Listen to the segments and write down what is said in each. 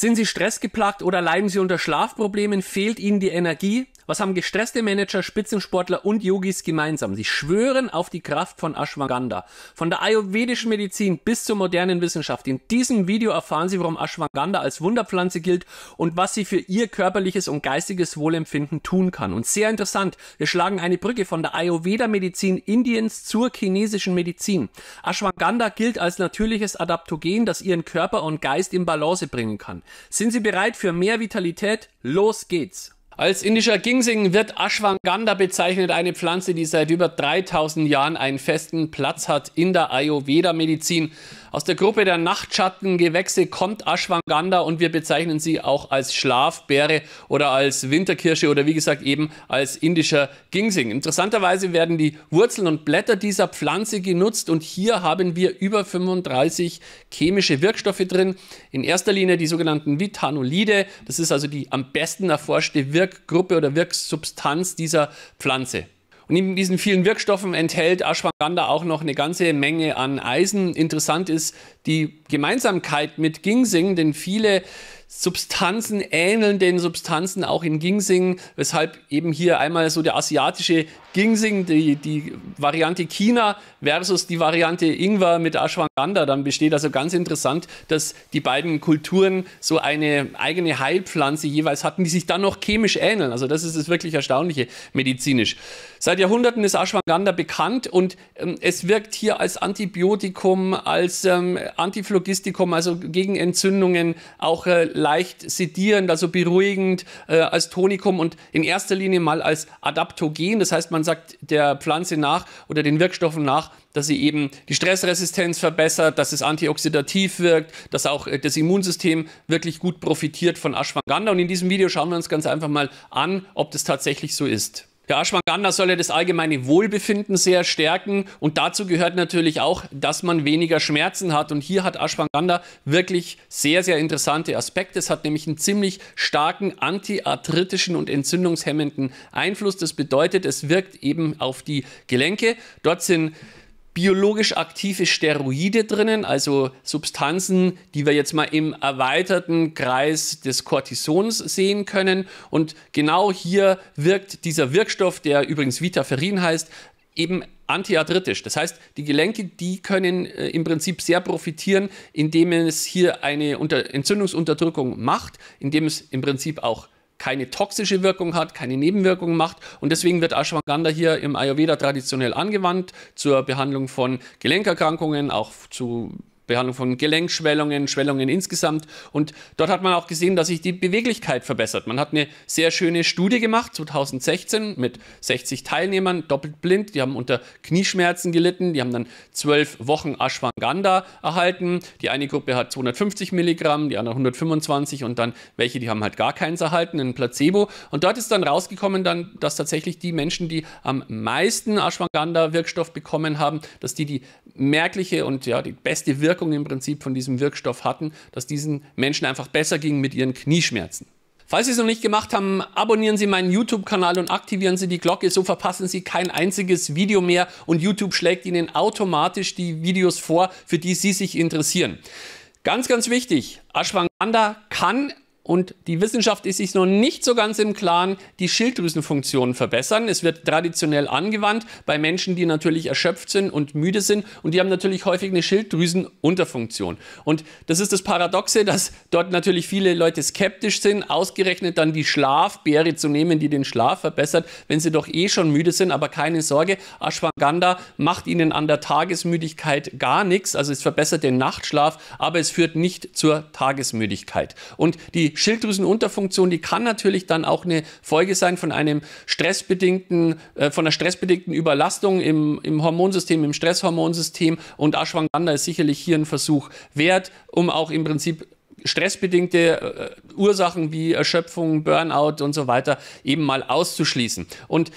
Sind Sie stressgeplagt oder leiden Sie unter Schlafproblemen? Fehlt Ihnen die Energie? Was haben gestresste Manager, Spitzensportler und Yogis gemeinsam? Sie schwören auf die Kraft von Ashwagandha. Von der ayurvedischen Medizin bis zur modernen Wissenschaft. In diesem Video erfahren Sie, warum Ashwagandha als Wunderpflanze gilt und was sie für Ihr körperliches und geistiges Wohlempfinden tun kann. Und sehr interessant, wir schlagen eine Brücke von der Ayurveda-Medizin Indiens zur chinesischen Medizin. Ashwagandha gilt als natürliches Adaptogen, das Ihren Körper und Geist in Balance bringen kann. Sind Sie bereit für mehr Vitalität? Los geht's! Als indischer Gingsing wird Ashwagandha bezeichnet, eine Pflanze, die seit über 3000 Jahren einen festen Platz hat in der Ayurveda-Medizin. Aus der Gruppe der Nachtschattengewächse kommt Ashwagandha und wir bezeichnen sie auch als Schlafbeere oder als Winterkirsche oder wie gesagt eben als indischer Ginseng. Interessanterweise werden die Wurzeln und Blätter dieser Pflanze genutzt und hier haben wir über 35 chemische Wirkstoffe drin. In erster Linie die sogenannten Vitanolide, das ist also die am besten erforschte Wirkgruppe oder Wirksubstanz dieser Pflanze. Und in diesen vielen Wirkstoffen enthält Ashwagandha auch noch eine ganze Menge an Eisen. Interessant ist die Gemeinsamkeit mit Ginseng, denn viele Substanzen ähneln den Substanzen auch in Ginseng, weshalb eben hier einmal so der asiatische Ginseng, die, die Variante China versus die Variante Ingwer mit Ashwagandha dann besteht. Also ganz interessant, dass die beiden Kulturen so eine eigene Heilpflanze jeweils hatten, die sich dann noch chemisch ähneln. Also das ist das wirklich Erstaunliche medizinisch. Seit Jahrhunderten ist Ashwagandha bekannt und ähm, es wirkt hier als Antibiotikum, als ähm, Antiphlogistikum, also gegen Entzündungen, auch äh, leicht sedierend, also beruhigend, äh, als Tonikum und in erster Linie mal als Adaptogen. Das heißt, man sagt der Pflanze nach oder den Wirkstoffen nach, dass sie eben die Stressresistenz verbessert, dass es antioxidativ wirkt, dass auch äh, das Immunsystem wirklich gut profitiert von Ashwagandha. Und in diesem Video schauen wir uns ganz einfach mal an, ob das tatsächlich so ist. Der Ashwagandha soll ja das allgemeine Wohlbefinden sehr stärken und dazu gehört natürlich auch, dass man weniger Schmerzen hat. Und hier hat Ashwagandha wirklich sehr, sehr interessante Aspekte. Es hat nämlich einen ziemlich starken antiarthritischen und entzündungshemmenden Einfluss. Das bedeutet, es wirkt eben auf die Gelenke. Dort sind biologisch aktive Steroide drinnen, also Substanzen, die wir jetzt mal im erweiterten Kreis des Cortisons sehen können. Und genau hier wirkt dieser Wirkstoff, der übrigens Vitaferin heißt, eben antiarthritisch. Das heißt, die Gelenke, die können äh, im Prinzip sehr profitieren, indem es hier eine Unter Entzündungsunterdrückung macht, indem es im Prinzip auch keine toxische Wirkung hat, keine Nebenwirkungen macht. Und deswegen wird Ashwagandha hier im Ayurveda traditionell angewandt zur Behandlung von Gelenkerkrankungen, auch zu Behandlung von Gelenkschwellungen, Schwellungen insgesamt. Und dort hat man auch gesehen, dass sich die Beweglichkeit verbessert. Man hat eine sehr schöne Studie gemacht, 2016, mit 60 Teilnehmern, doppelt blind. Die haben unter Knieschmerzen gelitten. Die haben dann zwölf Wochen Ashwagandha erhalten. Die eine Gruppe hat 250 Milligramm, die andere 125 und dann welche, die haben halt gar keins erhalten, ein Placebo. Und dort ist dann rausgekommen, dann, dass tatsächlich die Menschen, die am meisten Ashwagandha-Wirkstoff bekommen haben, dass die die merkliche und ja, die beste Wirkung Wirkung im Prinzip von diesem Wirkstoff hatten, dass diesen Menschen einfach besser ging mit ihren Knieschmerzen. Falls Sie es noch nicht gemacht haben, abonnieren Sie meinen YouTube-Kanal und aktivieren Sie die Glocke, so verpassen Sie kein einziges Video mehr und YouTube schlägt Ihnen automatisch die Videos vor, für die Sie sich interessieren. Ganz, ganz wichtig, Ashwagandha kann und die Wissenschaft ist sich noch nicht so ganz im Klaren, die Schilddrüsenfunktionen verbessern. Es wird traditionell angewandt bei Menschen, die natürlich erschöpft sind und müde sind und die haben natürlich häufig eine Schilddrüsenunterfunktion. Und das ist das Paradoxe, dass dort natürlich viele Leute skeptisch sind, ausgerechnet dann die Schlafbeere zu nehmen, die den Schlaf verbessert, wenn sie doch eh schon müde sind. Aber keine Sorge, Ashwagandha macht ihnen an der Tagesmüdigkeit gar nichts. Also es verbessert den Nachtschlaf, aber es führt nicht zur Tagesmüdigkeit. Und die Schilddrüsenunterfunktion, die kann natürlich dann auch eine Folge sein von einem stressbedingten, äh, von einer stressbedingten Überlastung im, im Hormonsystem, im Stresshormonsystem und Ashwagandha ist sicherlich hier ein Versuch wert, um auch im Prinzip stressbedingte äh, Ursachen wie Erschöpfung, Burnout und so weiter eben mal auszuschließen. Und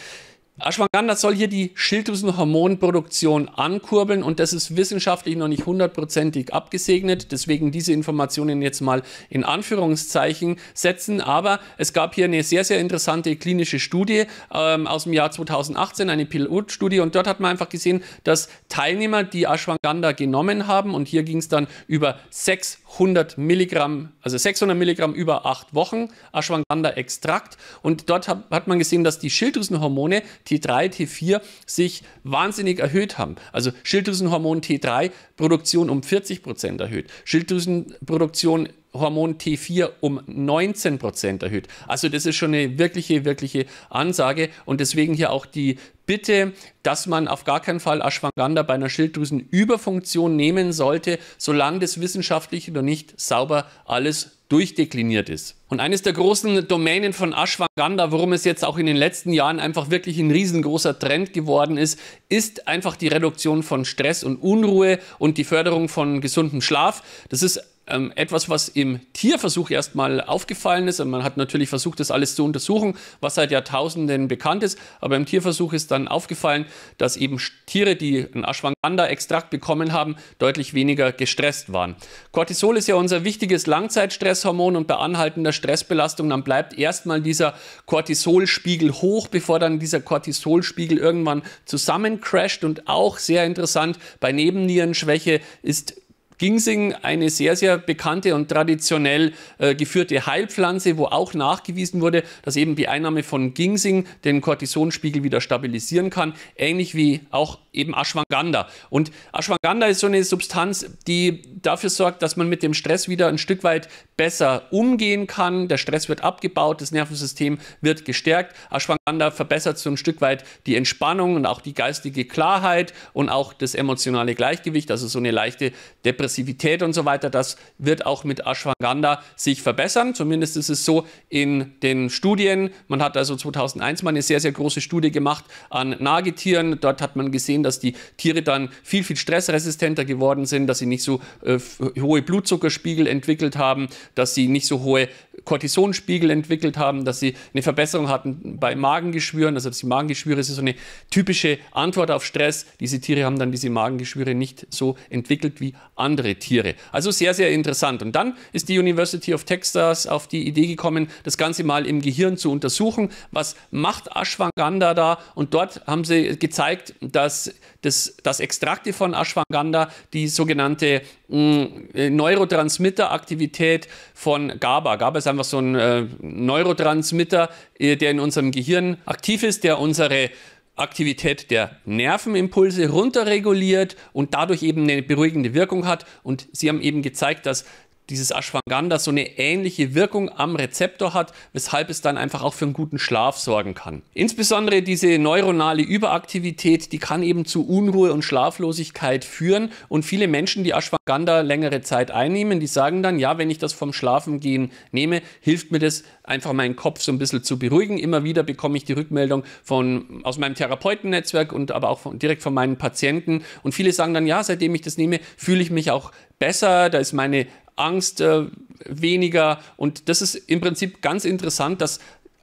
Ashwagandha soll hier die Schilddrüsenhormonproduktion ankurbeln und das ist wissenschaftlich noch nicht hundertprozentig abgesegnet. Deswegen diese Informationen jetzt mal in Anführungszeichen setzen. Aber es gab hier eine sehr, sehr interessante klinische Studie ähm, aus dem Jahr 2018, eine Pilotstudie. Und dort hat man einfach gesehen, dass Teilnehmer, die Ashwagandha genommen haben, und hier ging es dann über 600 Milligramm, also 600 Milligramm über acht Wochen Ashwagandha-Extrakt. Und dort hat, hat man gesehen, dass die Schilddrüsenhormone T3, T4 sich wahnsinnig erhöht haben. Also Schilddrüsenhormon T3 Produktion um 40 Prozent erhöht, Schilddrüsenproduktion Hormon T4 um 19 Prozent erhöht. Also das ist schon eine wirkliche, wirkliche Ansage und deswegen hier auch die Bitte, dass man auf gar keinen Fall Ashwagandha bei einer Schilddrüsenüberfunktion nehmen sollte, solange das wissenschaftlich noch nicht sauber alles durchdekliniert ist. Und eines der großen Domänen von Ashwagandha, worum es jetzt auch in den letzten Jahren einfach wirklich ein riesengroßer Trend geworden ist, ist einfach die Reduktion von Stress und Unruhe und die Förderung von gesundem Schlaf. Das ist ähm, etwas, was im Tierversuch erstmal aufgefallen ist. Und man hat natürlich versucht, das alles zu untersuchen, was seit Jahrtausenden bekannt ist. Aber im Tierversuch ist dann aufgefallen, dass eben Tiere, die einen Ashwagandha-Extrakt bekommen haben, deutlich weniger gestresst waren. Cortisol ist ja unser wichtiges Langzeitstresshormon und bei anhaltender Stressbelastung, dann bleibt erstmal dieser Cortisolspiegel hoch, bevor dann dieser Cortisolspiegel irgendwann zusammencrasht. Und auch sehr interessant, bei Nebennierenschwäche ist Ginseng, eine sehr, sehr bekannte und traditionell äh, geführte Heilpflanze, wo auch nachgewiesen wurde, dass eben die Einnahme von Ginseng den Cortisonspiegel wieder stabilisieren kann, ähnlich wie auch eben Ashwagandha. Und Ashwagandha ist so eine Substanz, die dafür sorgt, dass man mit dem Stress wieder ein Stück weit besser umgehen kann. Der Stress wird abgebaut, das Nervensystem wird gestärkt. Ashwagandha verbessert so ein Stück weit die Entspannung und auch die geistige Klarheit und auch das emotionale Gleichgewicht, also so eine leichte Depressivität und so weiter. Das wird auch mit Ashwagandha sich verbessern. Zumindest ist es so in den Studien. Man hat also 2001 mal eine sehr, sehr große Studie gemacht an Nagetieren. Dort hat man gesehen, sind, dass die Tiere dann viel, viel stressresistenter geworden sind, dass sie nicht so äh, hohe Blutzuckerspiegel entwickelt haben, dass sie nicht so hohe Cortisonspiegel entwickelt haben, dass sie eine Verbesserung hatten bei Magengeschwüren, also dass die Magengeschwüre, das ist so eine typische Antwort auf Stress. Diese Tiere haben dann diese Magengeschwüre nicht so entwickelt wie andere Tiere. Also sehr, sehr interessant. Und dann ist die University of Texas auf die Idee gekommen, das Ganze mal im Gehirn zu untersuchen. Was macht Ashwagandha da? Und dort haben sie gezeigt, dass das, dass Extrakte von Ashwagandha die sogenannte mm, Neurotransmitteraktivität von GABA, GABA ist einfach so ein äh, Neurotransmitter, äh, der in unserem Gehirn aktiv ist, der unsere Aktivität der Nervenimpulse runterreguliert und dadurch eben eine beruhigende Wirkung hat. Und sie haben eben gezeigt, dass dieses Ashwagandha so eine ähnliche Wirkung am Rezeptor hat, weshalb es dann einfach auch für einen guten Schlaf sorgen kann. Insbesondere diese neuronale Überaktivität, die kann eben zu Unruhe und Schlaflosigkeit führen und viele Menschen, die Ashwagandha längere Zeit einnehmen, die sagen dann, ja, wenn ich das vom Schlafengehen nehme, hilft mir das einfach meinen Kopf so ein bisschen zu beruhigen. Immer wieder bekomme ich die Rückmeldung von, aus meinem Therapeutennetzwerk und aber auch von, direkt von meinen Patienten und viele sagen dann, ja, seitdem ich das nehme, fühle ich mich auch besser, da ist meine Angst äh, weniger. Und das ist im Prinzip ganz interessant, dass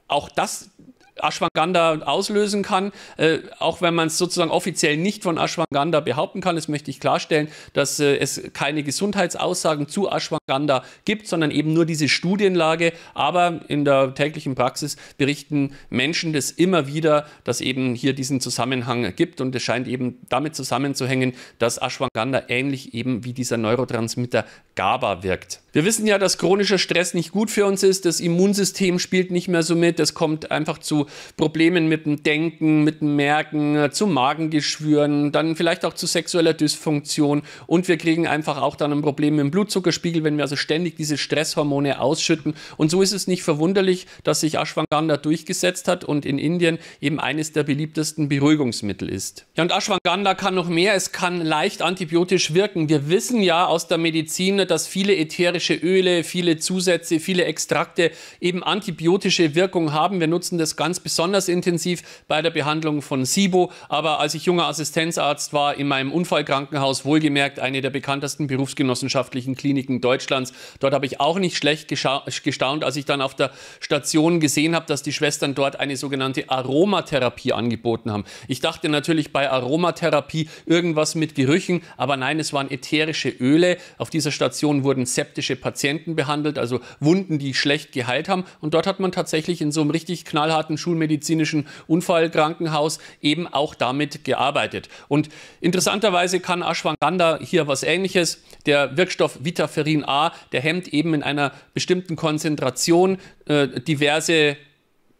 auch das Ashwagandha auslösen kann, äh, auch wenn man es sozusagen offiziell nicht von Ashwagandha behaupten kann. Das möchte ich klarstellen, dass äh, es keine Gesundheitsaussagen zu Ashwagandha gibt, sondern eben nur diese Studienlage. Aber in der täglichen Praxis berichten Menschen das immer wieder, dass eben hier diesen Zusammenhang gibt und es scheint eben damit zusammenzuhängen, dass Ashwagandha ähnlich eben wie dieser Neurotransmitter GABA wirkt. Wir wissen ja, dass chronischer Stress nicht gut für uns ist, das Immunsystem spielt nicht mehr so mit, es kommt einfach zu Problemen mit dem Denken, mit dem Merken, äh, zu Magengeschwüren, dann vielleicht auch zu sexueller Dysfunktion und wir kriegen einfach auch dann ein Problem mit dem Blutzuckerspiegel, wenn wir also ständig diese Stresshormone ausschütten. Und so ist es nicht verwunderlich, dass sich Ashwagandha durchgesetzt hat und in Indien eben eines der beliebtesten Beruhigungsmittel ist. Ja, und Ashwagandha kann noch mehr, es kann leicht antibiotisch wirken. Wir wissen ja aus der Medizin, dass viele ätherische Öle, viele Zusätze, viele Extrakte eben antibiotische Wirkung haben. Wir nutzen das ganz das besonders intensiv bei der Behandlung von SIBO. Aber als ich junger Assistenzarzt war in meinem Unfallkrankenhaus, wohlgemerkt eine der bekanntesten berufsgenossenschaftlichen Kliniken Deutschlands, dort habe ich auch nicht schlecht gestaunt, als ich dann auf der Station gesehen habe, dass die Schwestern dort eine sogenannte Aromatherapie angeboten haben. Ich dachte natürlich bei Aromatherapie irgendwas mit Gerüchen, aber nein, es waren ätherische Öle. Auf dieser Station wurden septische Patienten behandelt, also Wunden, die schlecht geheilt haben. Und dort hat man tatsächlich in so einem richtig knallharten Schuh schulmedizinischen Unfallkrankenhaus eben auch damit gearbeitet. Und interessanterweise kann Ashwagandha hier was Ähnliches. Der Wirkstoff Vitaferin A, der hemmt eben in einer bestimmten Konzentration äh, diverse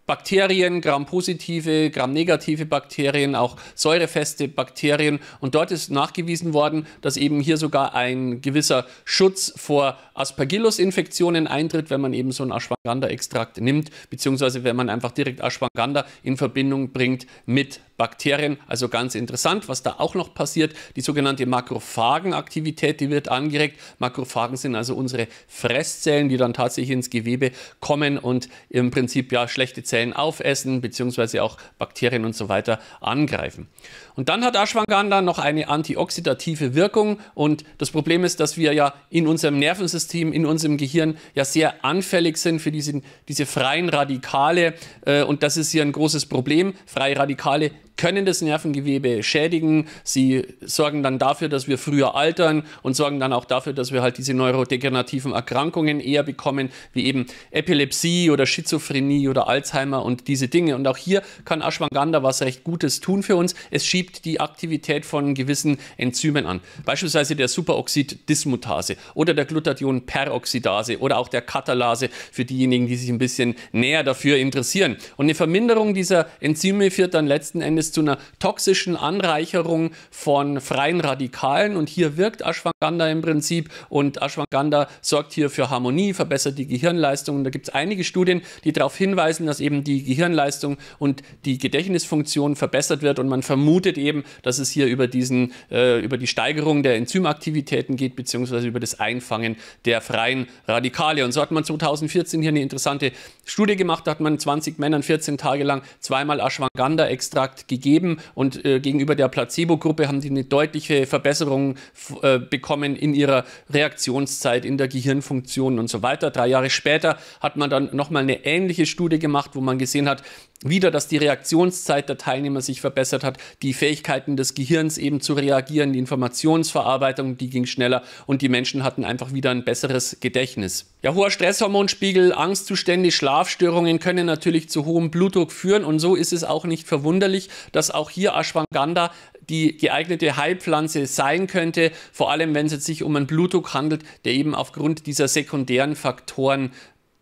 Bakterien, Gram-positive, grampositive, negative Bakterien, auch säurefeste Bakterien. Und dort ist nachgewiesen worden, dass eben hier sogar ein gewisser Schutz vor Aspergillus-Infektionen eintritt, wenn man eben so einen Ashwagandha-Extrakt nimmt, beziehungsweise wenn man einfach direkt Ashwagandha in Verbindung bringt mit Bakterien. Also ganz interessant, was da auch noch passiert. Die sogenannte Makrophagenaktivität, die wird angeregt. Makrophagen sind also unsere Fresszellen, die dann tatsächlich ins Gewebe kommen und im Prinzip ja schlechte Zellen aufessen, beziehungsweise auch Bakterien und so weiter angreifen. Und dann hat Ashwagandha noch eine antioxidative Wirkung und das Problem ist, dass wir ja in unserem Nervensystem, in unserem Gehirn ja sehr anfällig sind für diese, diese freien Radikale äh, und das ist hier ein großes Problem. Freie Radikale können das Nervengewebe schädigen. Sie sorgen dann dafür, dass wir früher altern und sorgen dann auch dafür, dass wir halt diese neurodegenerativen Erkrankungen eher bekommen, wie eben Epilepsie oder Schizophrenie oder Alzheimer und diese Dinge. Und auch hier kann Ashwagandha was recht Gutes tun für uns. Es schiebt die Aktivität von gewissen Enzymen an, beispielsweise der Superoxid-Dismutase oder der Glutathion-Peroxidase oder auch der Katalase für diejenigen, die sich ein bisschen näher dafür interessieren. Und eine Verminderung dieser Enzyme führt dann letzten Endes zu einer toxischen Anreicherung von freien Radikalen. Und hier wirkt Ashwagandha im Prinzip. Und Ashwagandha sorgt hier für Harmonie, verbessert die Gehirnleistung. Und da gibt es einige Studien, die darauf hinweisen, dass eben die Gehirnleistung und die Gedächtnisfunktion verbessert wird. Und man vermutet eben, dass es hier über, diesen, äh, über die Steigerung der Enzymaktivitäten geht, beziehungsweise über das Einfangen der freien Radikale. Und so hat man 2014 hier eine interessante Studie gemacht. Da hat man 20 Männern 14 Tage lang zweimal Ashwagandha-Extrakt gegeben gegeben und äh, gegenüber der Placebo-Gruppe haben die eine deutliche Verbesserung äh, bekommen in ihrer Reaktionszeit, in der Gehirnfunktion und so weiter. Drei Jahre später hat man dann nochmal eine ähnliche Studie gemacht, wo man gesehen hat, wieder, dass die Reaktionszeit der Teilnehmer sich verbessert hat, die Fähigkeiten des Gehirns eben zu reagieren, die Informationsverarbeitung, die ging schneller und die Menschen hatten einfach wieder ein besseres Gedächtnis. Ja, hoher Stresshormonspiegel, Angstzustände, Schlafstörungen können natürlich zu hohem Blutdruck führen und so ist es auch nicht verwunderlich, dass auch hier Ashwagandha die geeignete Heilpflanze sein könnte, vor allem wenn es sich um einen Blutdruck handelt, der eben aufgrund dieser sekundären Faktoren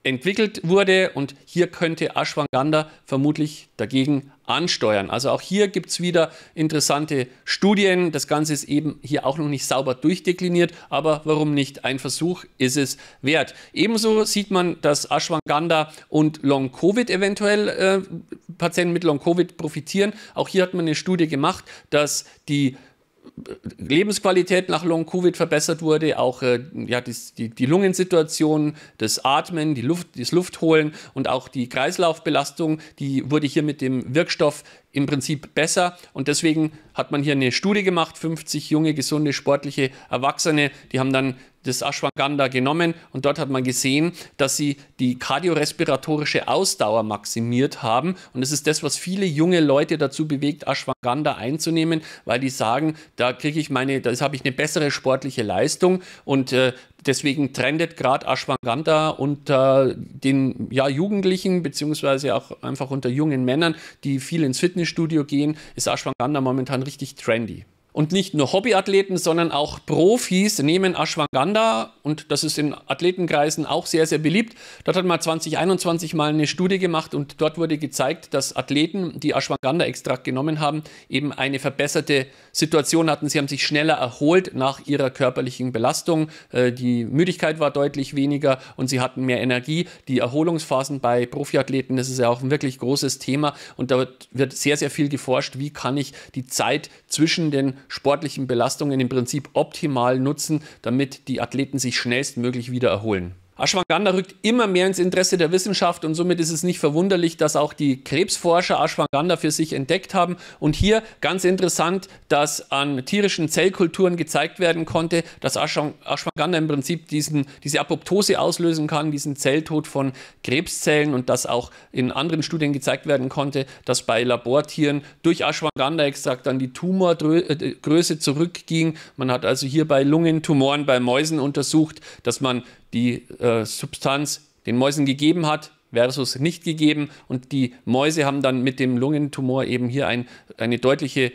entwickelt wurde und hier könnte Ashwagandha vermutlich dagegen ansteuern. Also auch hier gibt es wieder interessante Studien. Das Ganze ist eben hier auch noch nicht sauber durchdekliniert, aber warum nicht? Ein Versuch ist es wert. Ebenso sieht man, dass Ashwagandha und Long-Covid eventuell äh, Patienten mit Long-Covid profitieren. Auch hier hat man eine Studie gemacht, dass die Lebensqualität nach Long-Covid verbessert wurde, auch äh, ja, die, die, die, Lungensituation, das Atmen, die Luft, das Luftholen und auch die Kreislaufbelastung, die wurde hier mit dem Wirkstoff im Prinzip besser. Und deswegen hat man hier eine Studie gemacht, 50 junge, gesunde, sportliche Erwachsene, die haben dann das Ashwagandha genommen und dort hat man gesehen, dass sie die kardiorespiratorische Ausdauer maximiert haben. Und das ist das, was viele junge Leute dazu bewegt, Ashwagandha einzunehmen, weil die sagen, da kriege ich meine, da habe ich eine bessere sportliche Leistung und äh, Deswegen trendet gerade Ashwagandha unter den ja, Jugendlichen, beziehungsweise auch einfach unter jungen Männern, die viel ins Fitnessstudio gehen, ist Ashwagandha momentan richtig trendy. Und nicht nur Hobbyathleten, sondern auch Profis nehmen Ashwagandha und das ist in Athletenkreisen auch sehr, sehr beliebt. Dort hat man 2021 mal eine Studie gemacht und dort wurde gezeigt, dass Athleten, die Ashwagandha-Extrakt genommen haben, eben eine verbesserte Situation hatten. Sie haben sich schneller erholt nach ihrer körperlichen Belastung. Äh, die Müdigkeit war deutlich weniger und sie hatten mehr Energie. Die Erholungsphasen bei Profiathleten, das ist ja auch ein wirklich großes Thema und da wird sehr, sehr viel geforscht. Wie kann ich die Zeit zwischen den sportlichen Belastungen im Prinzip optimal nutzen, damit die Athleten sich schnellstmöglich wieder erholen. Ashwagandha rückt immer mehr ins Interesse der Wissenschaft und somit ist es nicht verwunderlich, dass auch die Krebsforscher Ashwagandha für sich entdeckt haben. Und hier ganz interessant, dass an tierischen Zellkulturen gezeigt werden konnte, dass Ashwagandha im Prinzip diesen, diese Apoptose auslösen kann, diesen Zelltod von Krebszellen und dass auch in anderen Studien gezeigt werden konnte, dass bei Labortieren durch Ashwagandha-Extrakt dann die Tumorgröße äh, zurückging. Man hat also hier bei Lungentumoren bei Mäusen untersucht, dass man die äh, Substanz den Mäusen gegeben hat versus nicht gegeben. Und die Mäuse haben dann mit dem Lungentumor eben hier ein, eine deutliche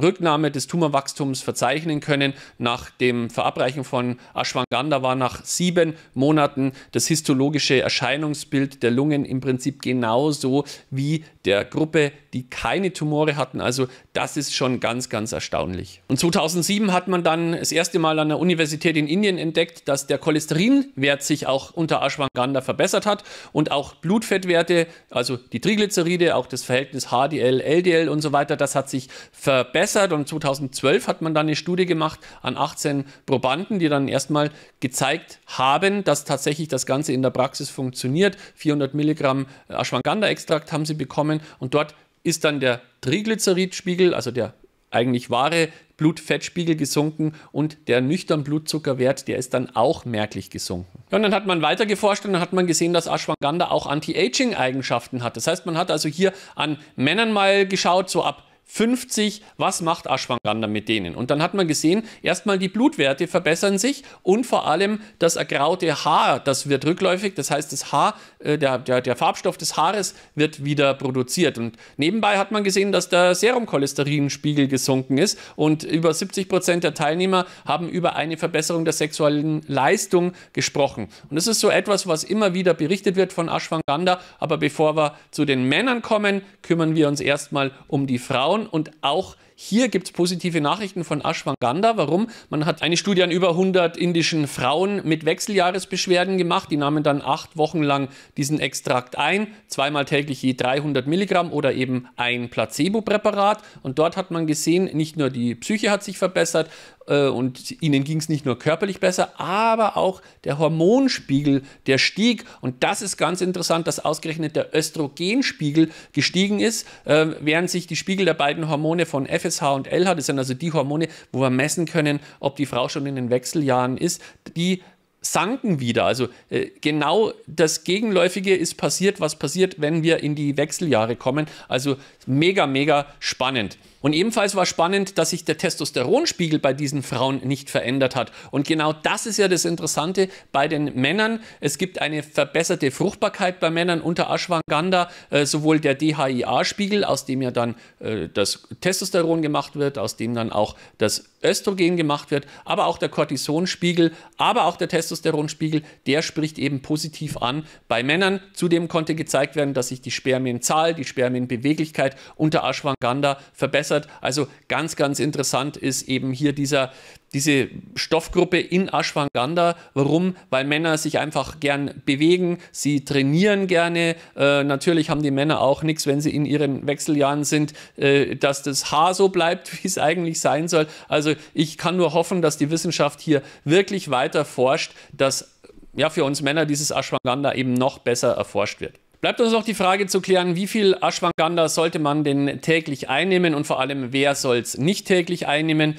Rücknahme des Tumorwachstums verzeichnen können. Nach dem Verabreichen von Ashwagandha war nach sieben Monaten das histologische Erscheinungsbild der Lungen im Prinzip genauso wie der Gruppe, die keine Tumore hatten. Also das ist schon ganz, ganz erstaunlich. Und 2007 hat man dann das erste Mal an der Universität in Indien entdeckt, dass der Cholesterinwert sich auch unter Ashwagandha verbessert hat und auch Blutfettwerte, also die Triglyceride, auch das Verhältnis HDL, LDL und so weiter, das hat sich verbessert verbessert und 2012 hat man dann eine Studie gemacht an 18 Probanden, die dann erstmal gezeigt haben, dass tatsächlich das Ganze in der Praxis funktioniert. 400 Milligramm Ashwagandha-Extrakt haben sie bekommen und dort ist dann der Triglyceridspiegel, also der eigentlich wahre Blutfettspiegel gesunken und der nüchtern Blutzuckerwert, der ist dann auch merklich gesunken. und dann hat man weiter geforscht und dann hat man gesehen, dass Ashwagandha auch Anti-Aging-Eigenschaften hat. Das heißt, man hat also hier an Männern mal geschaut, so ab 50, was macht Ashwagandha mit denen? Und dann hat man gesehen, erstmal die Blutwerte verbessern sich und vor allem das ergraute Haar, das wird rückläufig, das heißt das Haar, äh, der, der, der, Farbstoff des Haares wird wieder produziert. Und nebenbei hat man gesehen, dass der Serumcholesterinspiegel gesunken ist und über 70 Prozent der Teilnehmer haben über eine Verbesserung der sexuellen Leistung gesprochen. Und das ist so etwas, was immer wieder berichtet wird von Ashwagandha. Aber bevor wir zu den Männern kommen, kümmern wir uns erstmal um die Frauen und auch hier gibt es positive Nachrichten von Ashwagandha. Warum? Man hat eine Studie an über 100 indischen Frauen mit Wechseljahresbeschwerden gemacht. Die nahmen dann acht Wochen lang diesen Extrakt ein, zweimal täglich je 300 Milligramm oder eben ein Placebo-Präparat. Und dort hat man gesehen, nicht nur die Psyche hat sich verbessert, äh, und ihnen ging es nicht nur körperlich besser, aber auch der Hormonspiegel, der stieg. Und das ist ganz interessant, dass ausgerechnet der Östrogenspiegel gestiegen ist, äh, während sich die Spiegel der beiden Hormone von F FSH und LH, das sind also die Hormone, wo wir messen können, ob die Frau schon in den Wechseljahren ist, die sanken wieder. Also äh, genau das Gegenläufige ist passiert, was passiert, wenn wir in die Wechseljahre kommen. Also mega, mega spannend. Und ebenfalls war spannend, dass sich der Testosteronspiegel bei diesen Frauen nicht verändert hat. Und genau das ist ja das Interessante bei den Männern. Es gibt eine verbesserte Fruchtbarkeit bei Männern unter Ashwagandha, äh, sowohl der dhia spiegel aus dem ja dann äh, das Testosteron gemacht wird, aus dem dann auch das Östrogen gemacht wird, aber auch der Cortisonspiegel, aber auch der Testosteronspiegel, der spricht eben positiv an bei Männern. Zudem konnte gezeigt werden, dass sich die Spermienzahl, die Spermienbeweglichkeit unter Ashwagandha verbessert verbessert. Also ganz, ganz interessant ist eben hier dieser, diese Stoffgruppe in Ashwagandha. Warum? Weil Männer sich einfach gern bewegen, sie trainieren gerne. Äh, natürlich haben die Männer auch nichts, wenn sie in ihren Wechseljahren sind, äh, dass das Haar so bleibt, wie es eigentlich sein soll. Also ich kann nur hoffen, dass die Wissenschaft hier wirklich weiter forscht, dass ja, für uns Männer dieses Ashwagandha eben noch besser erforscht wird. Bleibt uns noch die Frage zu klären, wie viel Ashwagandha sollte man denn täglich einnehmen und vor allem, wer soll es nicht täglich einnehmen?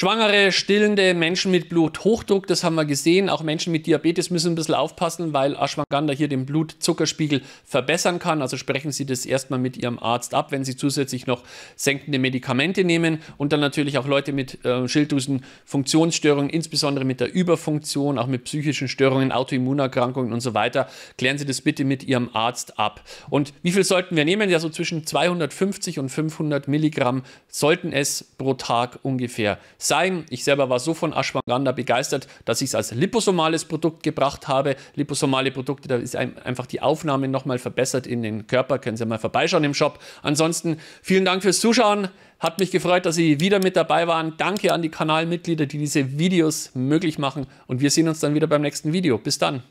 Schwangere, stillende, Menschen mit Bluthochdruck, das haben wir gesehen. Auch Menschen mit Diabetes müssen ein bisschen aufpassen, weil Ashwagandha hier den Blutzuckerspiegel verbessern kann. Also sprechen Sie das erstmal mit Ihrem Arzt ab, wenn Sie zusätzlich noch senkende Medikamente nehmen. Und dann natürlich auch Leute mit äh, Schilddrüsenfunktionsstörungen, insbesondere mit der Überfunktion, auch mit psychischen Störungen, Autoimmunerkrankungen und so weiter. Klären Sie das bitte mit Ihrem Arzt ab. Und wie viel sollten wir nehmen? Ja, so zwischen 250 und 500 Milligramm sollten es pro Tag ungefähr sein sein. Ich selber war so von Ashwagandha begeistert, dass ich es als liposomales Produkt gebracht habe. Liposomale Produkte, da ist einfach die Aufnahme nochmal verbessert in den Körper. Können Sie mal vorbeischauen im Shop. Ansonsten vielen Dank fürs Zuschauen. Hat mich gefreut, dass Sie wieder mit dabei waren. Danke an die Kanalmitglieder, die diese Videos möglich machen. Und wir sehen uns dann wieder beim nächsten Video. Bis dann.